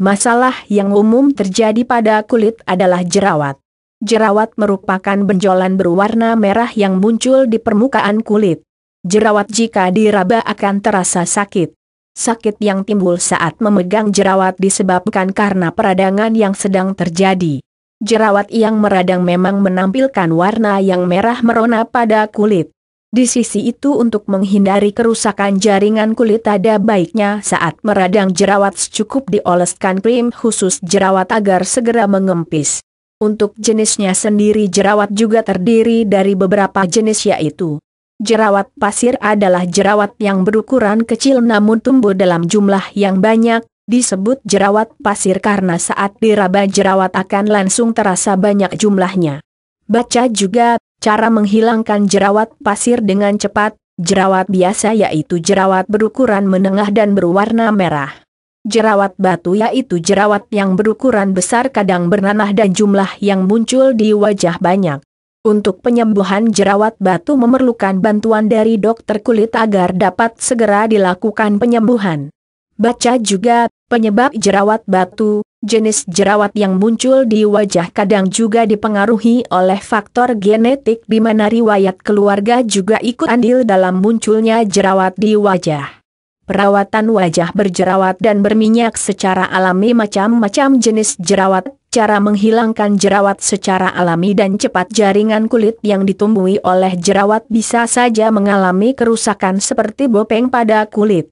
Masalah yang umum terjadi pada kulit adalah jerawat. Jerawat merupakan benjolan berwarna merah yang muncul di permukaan kulit. Jerawat jika diraba akan terasa sakit. Sakit yang timbul saat memegang jerawat disebabkan karena peradangan yang sedang terjadi. Jerawat yang meradang memang menampilkan warna yang merah merona pada kulit. Di sisi itu untuk menghindari kerusakan jaringan kulit ada baiknya saat meradang jerawat cukup dioleskan krim khusus jerawat agar segera mengempis. Untuk jenisnya sendiri jerawat juga terdiri dari beberapa jenis yaitu Jerawat pasir adalah jerawat yang berukuran kecil namun tumbuh dalam jumlah yang banyak, disebut jerawat pasir karena saat diraba jerawat akan langsung terasa banyak jumlahnya. Baca juga Cara menghilangkan jerawat pasir dengan cepat, jerawat biasa yaitu jerawat berukuran menengah dan berwarna merah. Jerawat batu yaitu jerawat yang berukuran besar kadang bernanah dan jumlah yang muncul di wajah banyak. Untuk penyembuhan jerawat batu memerlukan bantuan dari dokter kulit agar dapat segera dilakukan penyembuhan. Baca juga, penyebab jerawat batu, jenis jerawat yang muncul di wajah kadang juga dipengaruhi oleh faktor genetik di mana riwayat keluarga juga ikut andil dalam munculnya jerawat di wajah. Perawatan wajah berjerawat dan berminyak secara alami macam-macam jenis jerawat, cara menghilangkan jerawat secara alami dan cepat jaringan kulit yang ditumbuhi oleh jerawat bisa saja mengalami kerusakan seperti bopeng pada kulit.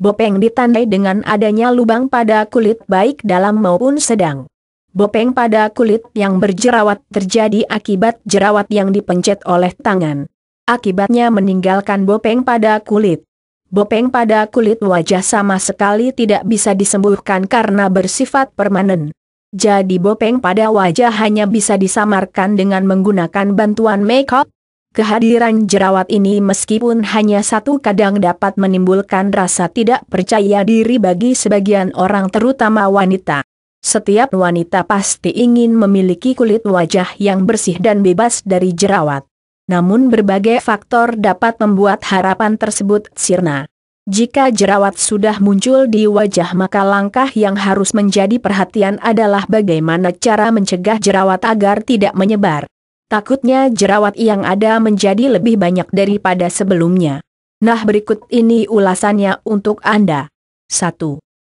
Bopeng ditandai dengan adanya lubang pada kulit baik dalam maupun sedang. Bopeng pada kulit yang berjerawat terjadi akibat jerawat yang dipencet oleh tangan. Akibatnya meninggalkan bopeng pada kulit. Bopeng pada kulit wajah sama sekali tidak bisa disembuhkan karena bersifat permanen. Jadi bopeng pada wajah hanya bisa disamarkan dengan menggunakan bantuan makeup, Kehadiran jerawat ini meskipun hanya satu kadang dapat menimbulkan rasa tidak percaya diri bagi sebagian orang terutama wanita. Setiap wanita pasti ingin memiliki kulit wajah yang bersih dan bebas dari jerawat. Namun berbagai faktor dapat membuat harapan tersebut sirna. Jika jerawat sudah muncul di wajah maka langkah yang harus menjadi perhatian adalah bagaimana cara mencegah jerawat agar tidak menyebar. Takutnya jerawat yang ada menjadi lebih banyak daripada sebelumnya. Nah berikut ini ulasannya untuk Anda. 1.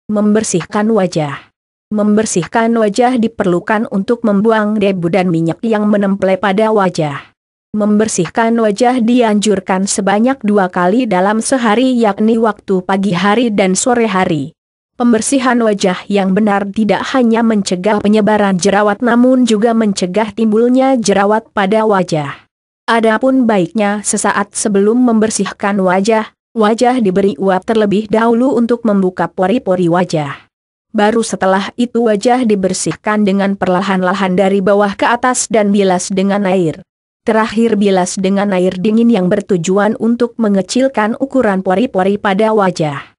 Membersihkan wajah. Membersihkan wajah diperlukan untuk membuang debu dan minyak yang menempel pada wajah. Membersihkan wajah dianjurkan sebanyak dua kali dalam sehari yakni waktu pagi hari dan sore hari. Pembersihan wajah yang benar tidak hanya mencegah penyebaran jerawat namun juga mencegah timbulnya jerawat pada wajah. Adapun baiknya sesaat sebelum membersihkan wajah, wajah diberi uap terlebih dahulu untuk membuka pori-pori wajah. Baru setelah itu wajah dibersihkan dengan perlahan-lahan dari bawah ke atas dan bilas dengan air. Terakhir bilas dengan air dingin yang bertujuan untuk mengecilkan ukuran pori-pori pada wajah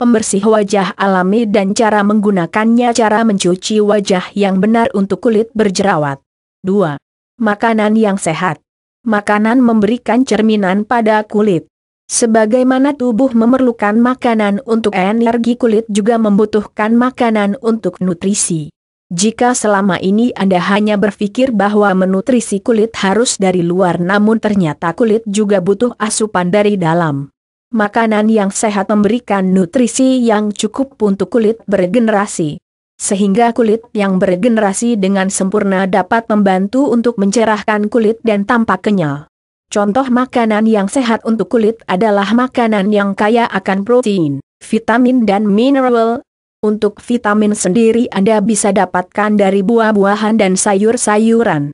pembersih wajah alami dan cara menggunakannya cara mencuci wajah yang benar untuk kulit berjerawat. 2. Makanan yang sehat. Makanan memberikan cerminan pada kulit. Sebagaimana tubuh memerlukan makanan untuk energi kulit juga membutuhkan makanan untuk nutrisi. Jika selama ini Anda hanya berpikir bahwa menutrisi kulit harus dari luar namun ternyata kulit juga butuh asupan dari dalam. Makanan yang sehat memberikan nutrisi yang cukup untuk kulit bergenerasi. Sehingga kulit yang bergenerasi dengan sempurna dapat membantu untuk mencerahkan kulit dan tampak kenyal. Contoh makanan yang sehat untuk kulit adalah makanan yang kaya akan protein, vitamin dan mineral, untuk vitamin sendiri Anda bisa dapatkan dari buah-buahan dan sayur-sayuran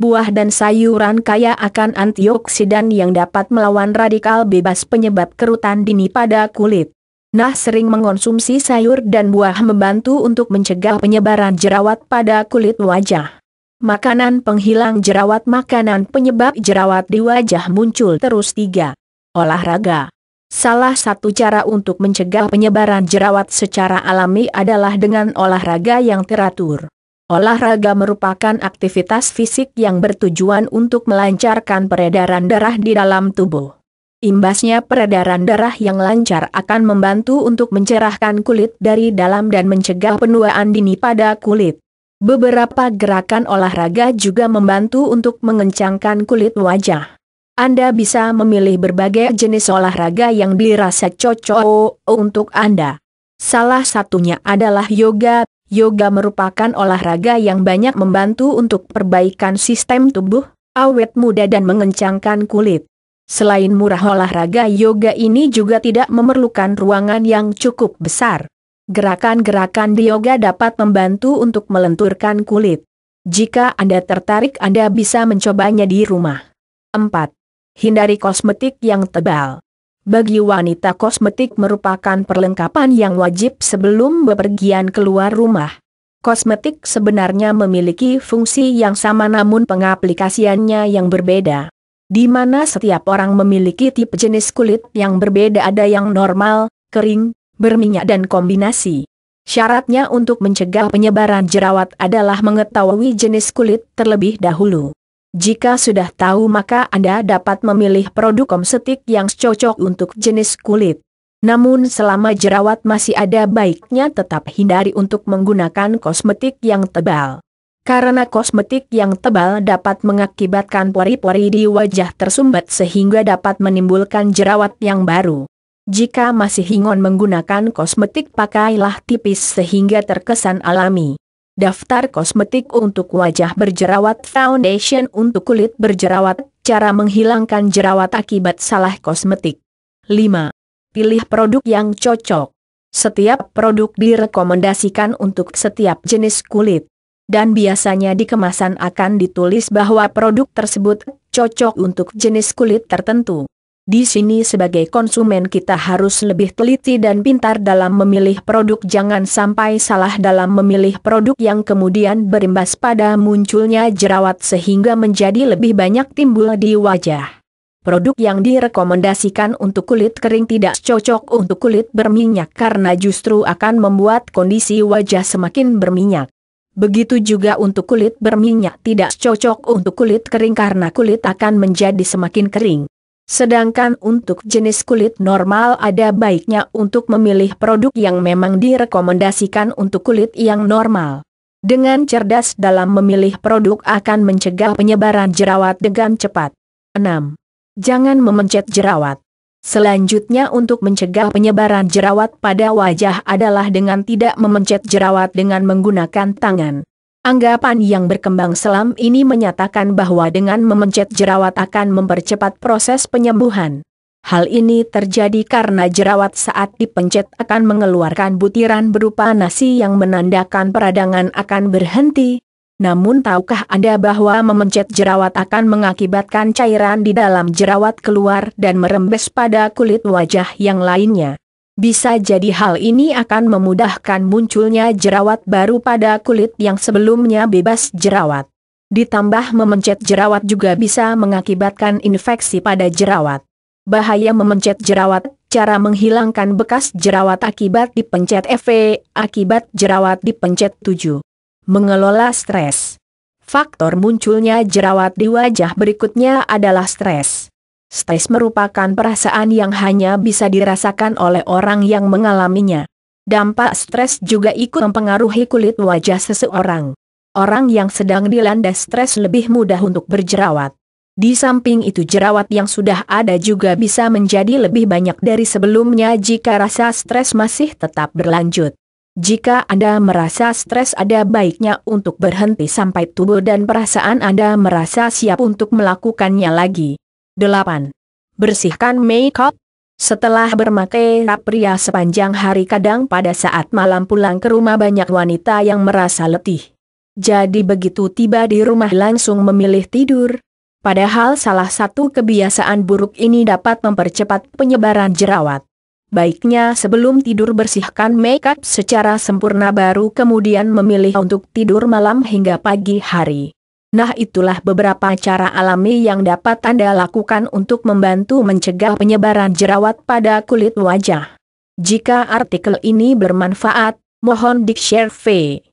buah dan sayuran kaya akan antioksidan yang dapat melawan radikal bebas penyebab kerutan dini pada kulit. Nah sering mengonsumsi sayur dan buah membantu untuk mencegah penyebaran jerawat pada kulit wajah. Makanan penghilang jerawat Makanan penyebab jerawat di wajah muncul terus tiga. Olahraga Salah satu cara untuk mencegah penyebaran jerawat secara alami adalah dengan olahraga yang teratur. Olahraga merupakan aktivitas fisik yang bertujuan untuk melancarkan peredaran darah di dalam tubuh. Imbasnya peredaran darah yang lancar akan membantu untuk mencerahkan kulit dari dalam dan mencegah penuaan dini pada kulit. Beberapa gerakan olahraga juga membantu untuk mengencangkan kulit wajah. Anda bisa memilih berbagai jenis olahraga yang dirasa cocok untuk Anda. Salah satunya adalah yoga Yoga merupakan olahraga yang banyak membantu untuk perbaikan sistem tubuh, awet muda dan mengencangkan kulit. Selain murah olahraga yoga ini juga tidak memerlukan ruangan yang cukup besar. Gerakan-gerakan di yoga dapat membantu untuk melenturkan kulit. Jika Anda tertarik Anda bisa mencobanya di rumah. 4. Hindari kosmetik yang tebal bagi wanita kosmetik merupakan perlengkapan yang wajib sebelum bepergian keluar rumah. Kosmetik sebenarnya memiliki fungsi yang sama namun pengaplikasiannya yang berbeda. Di mana setiap orang memiliki tipe jenis kulit yang berbeda ada yang normal, kering, berminyak dan kombinasi. Syaratnya untuk mencegah penyebaran jerawat adalah mengetahui jenis kulit terlebih dahulu. Jika sudah tahu maka Anda dapat memilih produk komsetik yang cocok untuk jenis kulit. Namun selama jerawat masih ada baiknya tetap hindari untuk menggunakan kosmetik yang tebal. Karena kosmetik yang tebal dapat mengakibatkan pori-pori di wajah tersumbat sehingga dapat menimbulkan jerawat yang baru. Jika masih ingin menggunakan kosmetik pakailah tipis sehingga terkesan alami daftar kosmetik untuk wajah berjerawat, foundation untuk kulit berjerawat, cara menghilangkan jerawat akibat salah kosmetik. 5. Pilih produk yang cocok. Setiap produk direkomendasikan untuk setiap jenis kulit. Dan biasanya di kemasan akan ditulis bahwa produk tersebut cocok untuk jenis kulit tertentu. Di sini sebagai konsumen kita harus lebih teliti dan pintar dalam memilih produk jangan sampai salah dalam memilih produk yang kemudian berimbas pada munculnya jerawat sehingga menjadi lebih banyak timbul di wajah. Produk yang direkomendasikan untuk kulit kering tidak cocok untuk kulit berminyak karena justru akan membuat kondisi wajah semakin berminyak. Begitu juga untuk kulit berminyak tidak cocok untuk kulit kering karena kulit akan menjadi semakin kering. Sedangkan untuk jenis kulit normal ada baiknya untuk memilih produk yang memang direkomendasikan untuk kulit yang normal. Dengan cerdas dalam memilih produk akan mencegah penyebaran jerawat dengan cepat. 6. Jangan memencet jerawat. Selanjutnya untuk mencegah penyebaran jerawat pada wajah adalah dengan tidak memencet jerawat dengan menggunakan tangan. Anggapan yang berkembang selam ini menyatakan bahwa dengan memencet jerawat akan mempercepat proses penyembuhan. Hal ini terjadi karena jerawat saat dipencet akan mengeluarkan butiran berupa nasi yang menandakan peradangan akan berhenti. Namun tahukah Anda bahwa memencet jerawat akan mengakibatkan cairan di dalam jerawat keluar dan merembes pada kulit wajah yang lainnya? Bisa jadi hal ini akan memudahkan munculnya jerawat baru pada kulit yang sebelumnya bebas jerawat. Ditambah memencet jerawat juga bisa mengakibatkan infeksi pada jerawat. Bahaya memencet jerawat, cara menghilangkan bekas jerawat akibat dipencet FV, akibat jerawat dipencet 7. Mengelola stres. Faktor munculnya jerawat di wajah berikutnya adalah stres. Stres merupakan perasaan yang hanya bisa dirasakan oleh orang yang mengalaminya. Dampak stres juga ikut mempengaruhi kulit wajah seseorang. Orang yang sedang dilanda stres lebih mudah untuk berjerawat. Di samping itu jerawat yang sudah ada juga bisa menjadi lebih banyak dari sebelumnya jika rasa stres masih tetap berlanjut. Jika Anda merasa stres ada baiknya untuk berhenti sampai tubuh dan perasaan Anda merasa siap untuk melakukannya lagi. 8. Bersihkan makeup. Setelah up pria sepanjang hari kadang pada saat malam pulang ke rumah banyak wanita yang merasa letih. Jadi begitu tiba di rumah langsung memilih tidur. Padahal salah satu kebiasaan buruk ini dapat mempercepat penyebaran jerawat. Baiknya sebelum tidur bersihkan makeup secara sempurna baru kemudian memilih untuk tidur malam hingga pagi hari. Nah itulah beberapa cara alami yang dapat Anda lakukan untuk membantu mencegah penyebaran jerawat pada kulit wajah. Jika artikel ini bermanfaat, mohon di-share